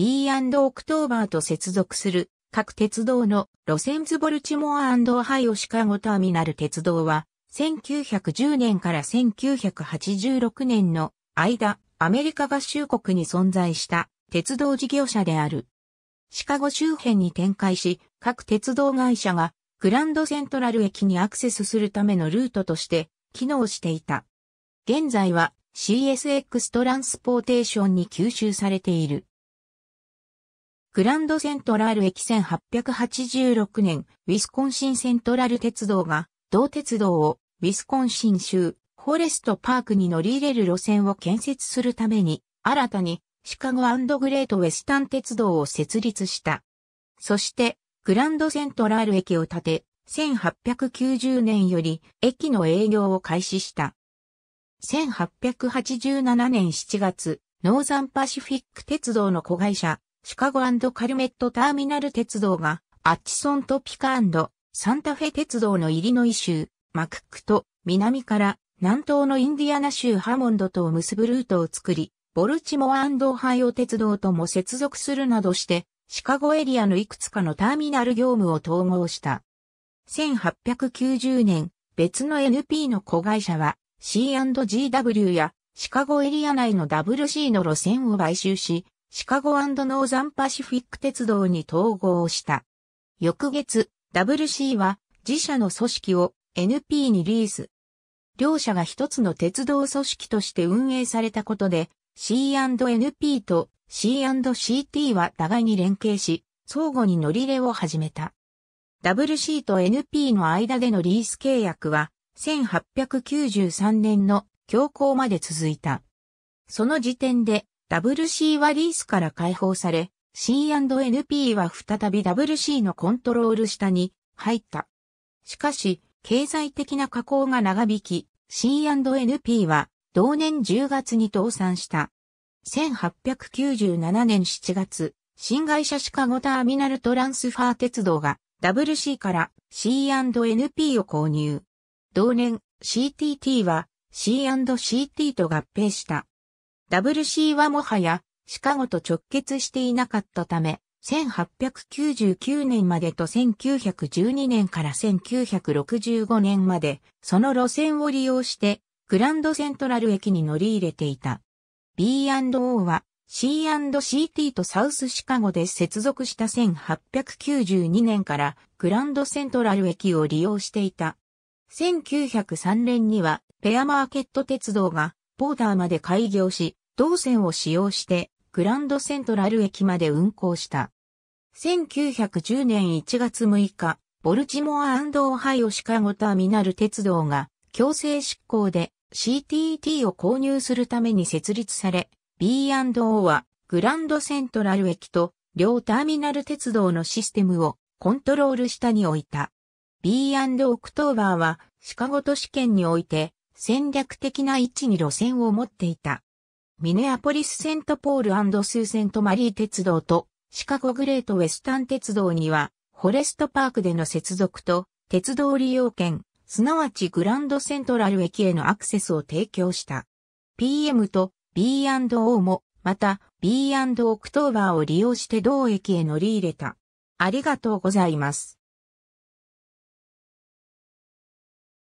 B& オクトーバーと接続する各鉄道の路線ズボルチモアオハイオシカゴターミナル鉄道は1910年から1986年の間アメリカ合衆国に存在した鉄道事業者である。シカゴ周辺に展開し各鉄道会社がグランドセントラル駅にアクセスするためのルートとして機能していた。現在は CSX トランスポーテーションに吸収されている。グランドセントラル駅1886年、ウィスコンシンセントラル鉄道が、同鉄道をウィスコンシン州、フォレストパークに乗り入れる路線を建設するために、新たにシカゴグレートウェスタン鉄道を設立した。そして、グランドセントラル駅を建て、1890年より駅の営業を開始した。1887年7月、ノーザンパシフィック鉄道の子会社、シカゴカルメットターミナル鉄道が、アッチソンとピカサンタフェ鉄道のイリノイ州、マクックと南から南東のインディアナ州ハモンドとを結ぶルートを作り、ボルチモアオハイオ鉄道とも接続するなどして、シカゴエリアのいくつかのターミナル業務を統合した。1890年、別の NP の子会社は C&GW やシカゴエリア内の WC の路線を買収し、シカゴノーザンパシフィック鉄道に統合した。翌月、WC は自社の組織を NP にリース。両社が一つの鉄道組織として運営されたことで C&NP と C&CT は互いに連携し、相互に乗り入れを始めた。WC と NP の間でのリース契約は1893年の強行まで続いた。その時点で WC はリースから解放され、C&NP は再び WC のコントロール下に入った。しかし、経済的な加工が長引き、C&NP は同年10月に倒産した。1897年7月、新会社シカゴターミナルトランスファー鉄道が WC から C&NP を購入。同年 CTT は C&CT と合併した。WC はもはや、シカゴと直結していなかったため、1899年までと1912年から1965年まで、その路線を利用して、グランドセントラル駅に乗り入れていた。B&O は C&CT とサウスシカゴで接続した1892年からグランドセントラル駅を利用していた。1903年にはペアマーケット鉄道がポーターまで開業し、同線を使用して、グランドセントラル駅まで運行した。1910年1月6日、ボルチモアオハイオシカゴターミナル鉄道が強制執行で CTT を購入するために設立され、B&O はグランドセントラル駅と両ターミナル鉄道のシステムをコントロール下に置いた。B& o クトーバーはシカゴ都市圏において戦略的な位置に路線を持っていた。ミネアポリスセントポールスーセントマリー鉄道とシカゴグレートウェスタン鉄道にはフォレストパークでの接続と鉄道利用券、すなわちグランドセントラル駅へのアクセスを提供した。PM と B&O も、また B& o クトーバーを利用して同駅へ乗り入れた。ありがとうございます。